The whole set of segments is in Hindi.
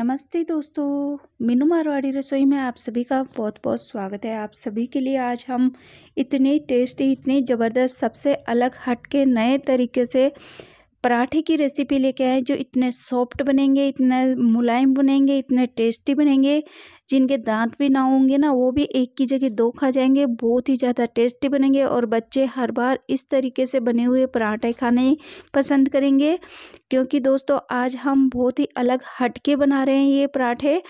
नमस्ते दोस्तों मीनू मारवाड़ी रसोई में आप सभी का बहुत बहुत स्वागत है आप सभी के लिए आज हम इतने टेस्टी इतने ज़बरदस्त सबसे अलग हटके नए तरीके से पराठे की रेसिपी लेके आए जो इतने सॉफ्ट बनेंगे इतने मुलायम बनेंगे इतने टेस्टी बनेंगे जिनके दांत भी ना होंगे ना वो भी एक की जगह दो खा जाएंगे बहुत ही ज़्यादा टेस्टी बनेंगे और बच्चे हर बार इस तरीके से बने हुए पराठे खाने पसंद करेंगे क्योंकि दोस्तों आज हम बहुत ही अलग हटके बना रहे हैं ये पराठे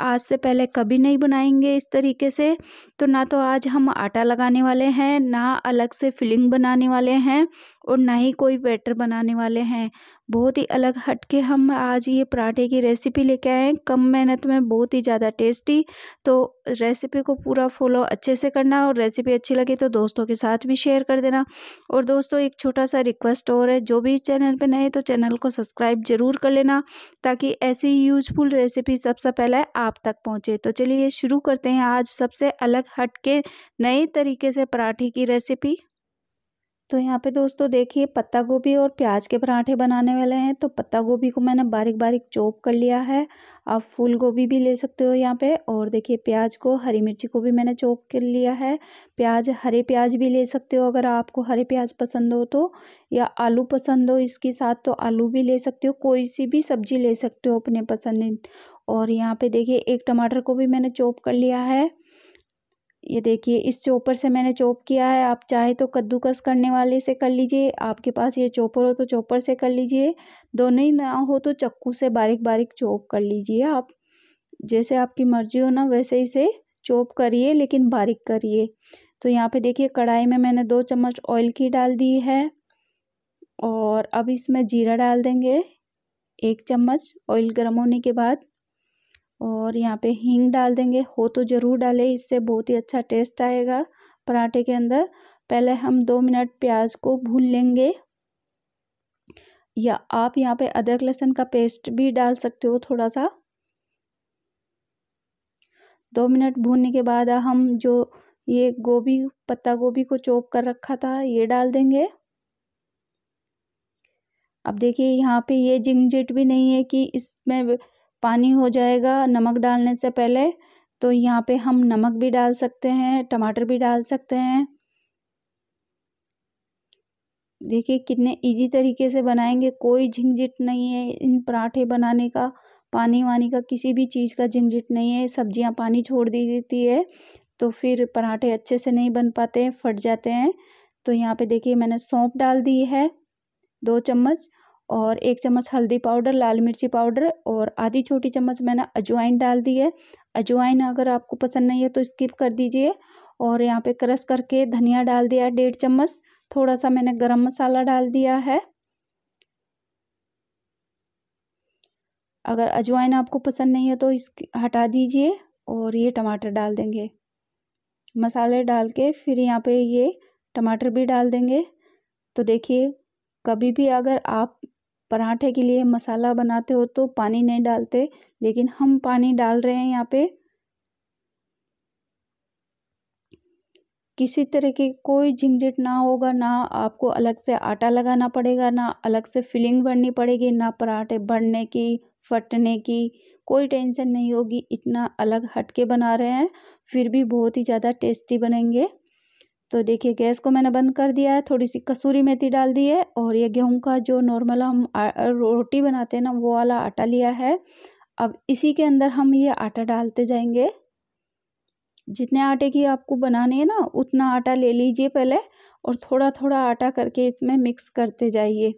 आज से पहले कभी नहीं बनाएंगे इस तरीके से तो ना तो आज हम आटा लगाने वाले हैं ना अलग से फिलिंग बनाने वाले हैं और ना ही कोई बैटर बनाने वाले हैं बहुत ही अलग हट के हम आज ये पराठे की रेसिपी लेके आए हैं कम मेहनत में बहुत ही ज़्यादा टेस्टी तो रेसिपी को पूरा फॉलो अच्छे से करना और रेसिपी अच्छी लगे तो दोस्तों के साथ भी शेयर कर देना और दोस्तों एक छोटा सा रिक्वेस्ट और है जो भी इस चैनल पर नए तो चैनल को सब्सक्राइब ज़रूर कर लेना ताकि ऐसी यूजफुल रेसिपी सबसे पहले आप तक पहुँचे तो चलिए शुरू करते हैं आज सबसे अलग हट के नए तरीके से पराठे की रेसिपी तो यहाँ पे दोस्तों देखिए पत्ता गोभी और प्याज के पराठे बनाने वाले हैं तो पत्ता गोभी को मैंने बारीक बारीक चॉप कर लिया है आप फूल गोभी भी ले सकते हो यहाँ पे और देखिए प्याज को हरी मिर्ची को भी मैंने चॉप कर लिया है प्याज हरे प्याज भी ले सकते हो अगर आपको हरे प्याज पसंद हो तो या आलू पसंद हो इसके साथ तो आलू भी ले सकते हो कोई सी भी सब्जी ले सकते हो अपने पसंद और यहाँ पे देखिए एक टमाटर को भी मैंने चॉप कर लिया है ये देखिए इस चॉपर से मैंने चॉप किया है आप चाहे तो कद्दूकस करने वाले से कर लीजिए आपके पास ये चॉपर हो तो चॉपर से कर लीजिए दोनों ही ना हो तो चक्कू से बारीक बारीक चॉप कर लीजिए आप जैसे आपकी मर्जी हो ना वैसे इसे चॉप करिए लेकिन बारीक करिए तो यहाँ पे देखिए कढ़ाई में मैंने दो चम्मच ऑयल की डाल दी है और अब इसमें जीरा डाल देंगे एक चम्मच ऑयल गर्म होने के बाद और यहाँ पे हींग डाल देंगे हो तो ज़रूर डालें इससे बहुत ही अच्छा टेस्ट आएगा पराठे के अंदर पहले हम दो मिनट प्याज को भून लेंगे या आप यहाँ पे अदरक लहसुन का पेस्ट भी डाल सकते हो थोड़ा सा दो मिनट भूनने के बाद हम जो ये गोभी पत्ता गोभी को चोप कर रखा था ये डाल देंगे अब देखिए यहाँ पे ये जिंगजिट भी नहीं है कि इसमें पानी हो जाएगा नमक डालने से पहले तो यहाँ पे हम नमक भी डाल सकते हैं टमाटर भी डाल सकते हैं देखिए कितने इजी तरीके से बनाएंगे कोई झिझट नहीं है इन पराठे बनाने का पानी वानी का किसी भी चीज़ का झिंझिट नहीं है सब्ज़ियाँ पानी छोड़ दी देती है तो फिर पराठे अच्छे से नहीं बन पाते हैं फट जाते हैं तो यहाँ पे देखिए मैंने सौंप डाल दी है दो चम्मच और एक चम्मच हल्दी पाउडर लाल मिर्ची पाउडर और आधी छोटी चम्मच मैंने अजवाइन डाल दी है अजवाइन अगर आपको पसंद नहीं है तो स्किप कर दीजिए और यहाँ पे क्रश करके धनिया डाल दिया है डेढ़ चम्मच थोड़ा सा मैंने गरम मसाला डाल दिया है अगर अजवाइन आपको पसंद नहीं है तो इस हटा दीजिए और ये टमाटर डाल देंगे मसाले डाल के फिर यहाँ पे ये टमाटर भी डाल देंगे तो देखिए कभी भी अगर आप पराठे के लिए मसाला बनाते हो तो पानी नहीं डालते लेकिन हम पानी डाल रहे हैं यहाँ पे किसी तरह की कोई झिझट ना होगा ना आपको अलग से आटा लगाना पड़ेगा ना अलग से फिलिंग भरनी पड़ेगी ना पराठे भरने की फटने की कोई टेंशन नहीं होगी इतना अलग हटके बना रहे हैं फिर भी बहुत ही ज़्यादा टेस्टी बनेंगे तो देखिए गैस को मैंने बंद कर दिया है थोड़ी सी कसूरी मेथी डाल दी है और ये गेहूं का जो नॉर्मल हम रोटी बनाते हैं ना वो वाला आटा लिया है अब इसी के अंदर हम ये आटा डालते जाएंगे जितने आटे की आपको बनानी है ना उतना आटा ले लीजिए पहले और थोड़ा थोड़ा आटा करके इसमें मिक्स करते जाइए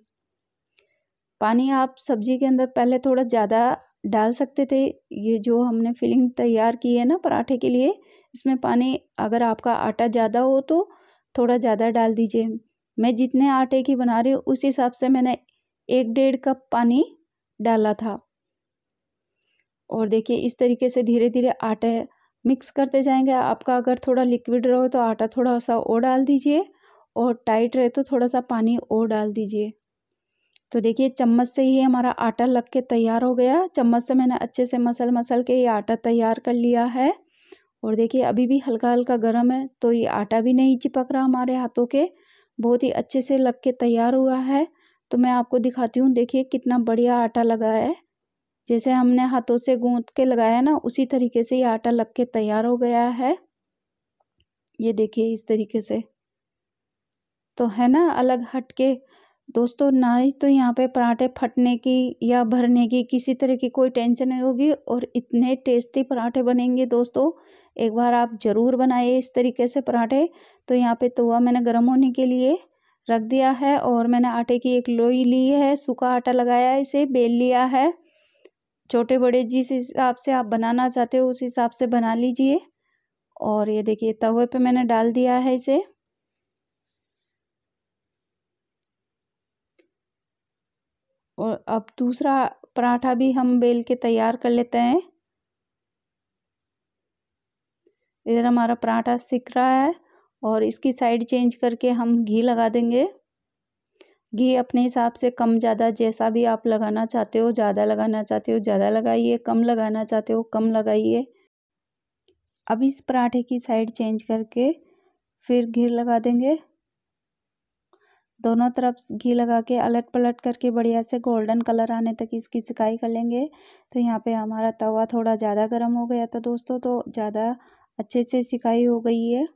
पानी आप सब्जी के अंदर पहले थोड़ा ज़्यादा डाल सकते थे ये जो हमने फिलिंग तैयार की है ना पराठे के लिए इसमें पानी अगर आपका आटा ज़्यादा हो तो थोड़ा ज़्यादा डाल दीजिए मैं जितने आटे की बना रही हूँ उस हिसाब से मैंने एक डेढ़ कप पानी डाला था और देखिए इस तरीके से धीरे धीरे आटे मिक्स करते जाएंगे आपका अगर थोड़ा लिक्विड रहो तो आटा थोड़ा सा और डाल दीजिए और टाइट रहे तो थोड़ा सा पानी और डाल दीजिए तो देखिए चम्मच से ही हमारा आटा लग के तैयार हो गया चम्मच से मैंने अच्छे से मसल मसल के ये आटा तैयार कर लिया है और देखिए अभी भी हल्का हल्का गर्म है तो ये आटा भी नहीं चिपक रहा हमारे हाथों के बहुत ही अच्छे से लग के तैयार हुआ है तो मैं आपको दिखाती हूँ देखिए कितना बढ़िया आटा लगा है जैसे हमने हाथों से गूँद के लगाया ना उसी तरीके से ये आटा लग के तैयार हो गया है ये देखिए इस तरीके से तो है ना अलग हट के दोस्तों ना ही तो यहाँ पे पराठे फटने की या भरने की किसी तरह की कोई टेंशन नहीं होगी और इतने टेस्टी पराठे बनेंगे दोस्तों एक बार आप ज़रूर बनाइए इस तरीके से पराठे तो यहाँ पे तवा मैंने गर्म होने के लिए रख दिया है और मैंने आटे की एक लोई ली है सूखा आटा लगाया है इसे बेल लिया है छोटे बड़े जिस हिसाब से आप बनाना चाहते हो उस हिसाब से बना लीजिए और ये देखिए तवे पर मैंने डाल दिया है इसे और अब दूसरा पराठा भी हम बेल के तैयार कर लेते हैं इधर हमारा पराठा सिक रहा है और इसकी साइड चेंज करके हम घी लगा देंगे घी अपने हिसाब से कम ज़्यादा जैसा भी आप लगाना चाहते हो ज़्यादा लगाना चाहते हो ज़्यादा लगाइए कम लगाना चाहते हो कम लगाइए अब इस पराठे की साइड चेंज करके फिर घी लगा देंगे दोनों तरफ घी लगा के अलट पलट करके बढ़िया से गोल्डन कलर आने तक इसकी सिकाई कर लेंगे तो यहाँ पे हमारा तवा थोड़ा ज़्यादा गर्म हो गया था दोस्तों तो ज़्यादा अच्छे से सिकाई हो गई है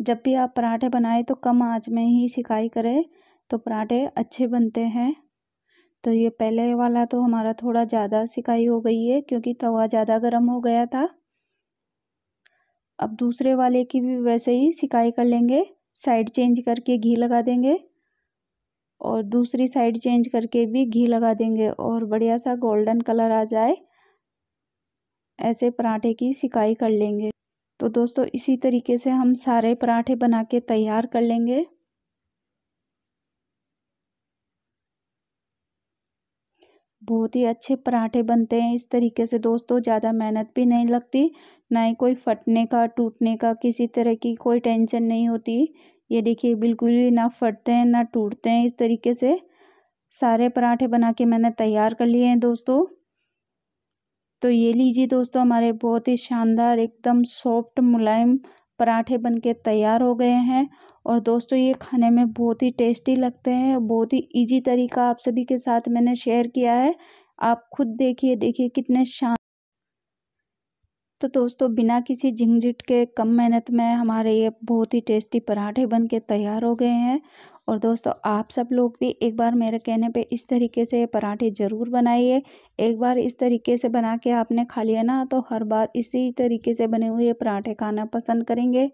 जब भी आप पराठे बनाएं तो कम आंच में ही सिकाई करें तो पराठे अच्छे बनते हैं तो ये पहले वाला तो हमारा थोड़ा ज़्यादा सिकाई हो गई है क्योंकि तवा ज़्यादा गर्म हो गया था अब दूसरे वाले की भी वैसे ही सिकाई कर लेंगे साइड चेंज करके घी लगा देंगे और दूसरी साइड चेंज करके भी घी लगा देंगे और बढ़िया सा गोल्डन कलर आ जाए ऐसे पराठे की सिकाई कर लेंगे तो दोस्तों इसी तरीके से हम सारे पराठे बना के तैयार कर लेंगे बहुत ही अच्छे पराठे बनते हैं इस तरीके से दोस्तों ज़्यादा मेहनत भी नहीं लगती ना ही कोई फटने का टूटने का किसी तरह की कोई टेंशन नहीं होती ये देखिए बिल्कुल ही ना फटते हैं ना टूटते हैं इस तरीके से सारे पराठे बना के मैंने तैयार कर लिए हैं दोस्तों तो ये लीजिए दोस्तों हमारे बहुत ही शानदार एकदम सॉफ्ट मुलायम पराठे बनके तैयार हो गए हैं और दोस्तों ये खाने में बहुत ही टेस्टी लगते हैं बहुत ही इजी तरीका आप सभी के साथ मैंने शेयर किया है आप खुद देखिए देखिए कितने शान तो दोस्तों बिना किसी झिंझट के कम मेहनत में हमारे ये बहुत ही टेस्टी पराठे बन के तैयार हो गए हैं और दोस्तों आप सब लोग भी एक बार मेरे कहने पे इस तरीके से पराठे ज़रूर बनाइए एक बार इस तरीके से बना के आपने खा लिया ना तो हर बार इसी तरीके से बने हुए पराठे खाना पसंद करेंगे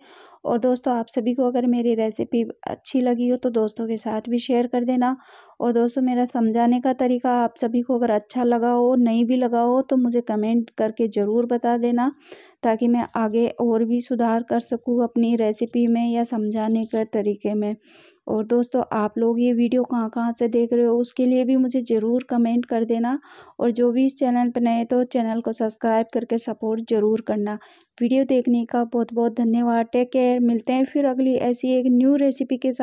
और दोस्तों आप सभी को अगर मेरी रेसिपी अच्छी लगी हो तो दोस्तों के साथ भी शेयर कर देना और दोस्तों मेरा समझाने का तरीका आप सभी को अगर अच्छा लगा हो नहीं भी लगा हो तो मुझे कमेंट करके ज़रूर बता देना ताकि मैं आगे और भी सुधार कर सकूँ अपनी रेसिपी में या समझाने के तरीके में और दोस्तों आप लोग ये वीडियो कहाँ कहाँ से देख रहे हो उसके लिए भी मुझे ज़रूर कमेंट कर देना और जो भी इस चैनल पर नए तो चैनल को सब्सक्राइब करके सपोर्ट ज़रूर करना वीडियो देखने का बहुत बहुत धन्यवाद टेक केयर मिलते हैं फिर अगली ऐसी एक न्यू रेसिपी के साथ